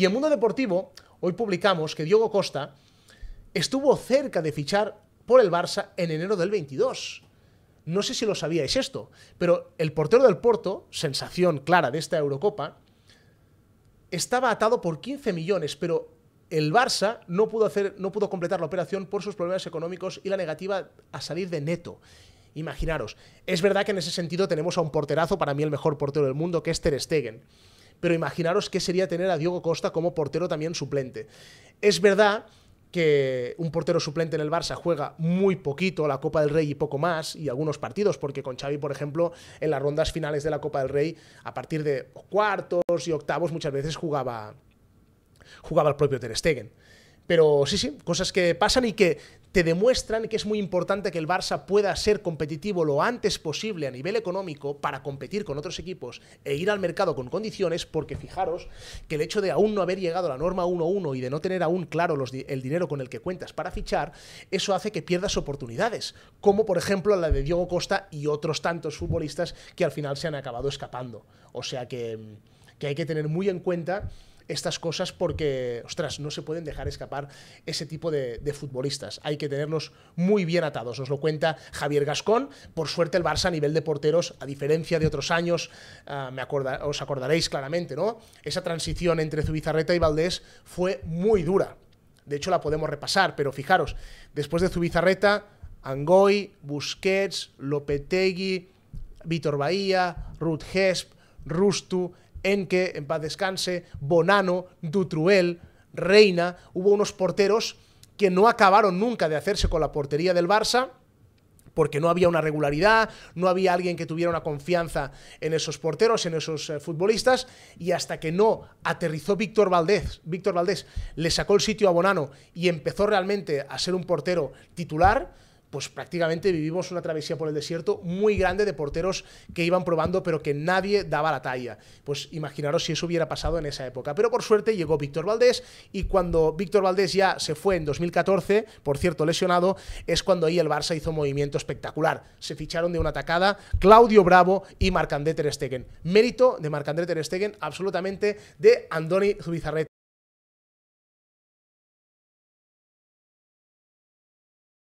Y en Mundo Deportivo, hoy publicamos que Diogo Costa estuvo cerca de fichar por el Barça en enero del 22. No sé si lo sabíais esto, pero el portero del Porto, sensación clara de esta Eurocopa, estaba atado por 15 millones, pero el Barça no pudo, hacer, no pudo completar la operación por sus problemas económicos y la negativa a salir de neto. Imaginaros, es verdad que en ese sentido tenemos a un porterazo, para mí el mejor portero del mundo, que es Ter Stegen pero imaginaros qué sería tener a Diego Costa como portero también suplente. Es verdad que un portero suplente en el Barça juega muy poquito la Copa del Rey y poco más, y algunos partidos, porque con Xavi, por ejemplo, en las rondas finales de la Copa del Rey, a partir de cuartos y octavos, muchas veces jugaba, jugaba el propio Ter Stegen. Pero sí, sí, cosas que pasan y que te demuestran que es muy importante que el Barça pueda ser competitivo lo antes posible a nivel económico para competir con otros equipos e ir al mercado con condiciones, porque fijaros que el hecho de aún no haber llegado a la norma 1-1 y de no tener aún claro el dinero con el que cuentas para fichar, eso hace que pierdas oportunidades, como por ejemplo la de Diego Costa y otros tantos futbolistas que al final se han acabado escapando. O sea que, que hay que tener muy en cuenta estas cosas porque, ostras, no se pueden dejar escapar ese tipo de, futbolistas. Hay que tenerlos muy bien atados. Nos lo cuenta Javier Gascón. Por suerte el Barça a nivel de porteros, a diferencia de otros años, ah, me os acordaréis claramente, ¿no? Esa transición entre Zubizarreta y Valdés fue muy dura. De hecho, la podemos repasar, pero fijaros, después de Zubizarreta, Angoy, Busquets, Lopetegui, Víctor Bahía, Ruth Hesp, Rustu, que, en paz descanse, Bonano, Dutruel, Reina, hubo unos porteros que no acabaron nunca de hacerse con la portería del Barça porque no había una regularidad, no había alguien que tuviera una confianza en esos porteros, en esos eh, futbolistas, y hasta que no aterrizó Víctor Valdés, Víctor Valdés le sacó el sitio a Bonano y empezó realmente a ser un portero titular, pues prácticamente vivimos una travesía por el desierto muy grande de porteros que iban probando, pero que nadie daba la talla. Pues imaginaros si eso hubiera pasado en esa época. Pero por suerte llegó Víctor Valdés y cuando Víctor Valdés ya se fue en 2014, por cierto lesionado, es cuando ahí el Barça hizo un movimiento espectacular. Se ficharon de una atacada Claudio Bravo y Marc-André Ter Stegen. Mérito de Marc-André Ter Stegen absolutamente de Andoni Zubizarreta.